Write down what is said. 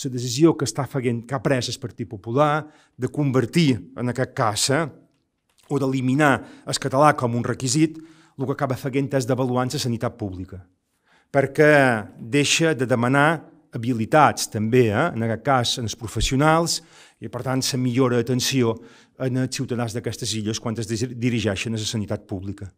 la decisió que està fent, que ha pres el Partit Popular de convertir, en aquest cas, eh, o d'eliminar el català com un requisit, el que acaba fent és devaluar la sanitat pública, perquè deixa de demanar habilitats també, eh, en aquest cas, en els professionals, i per tant se millora atenció en els ciutadans d'aquestes illes quan es dirigeixen a la sanitat pública.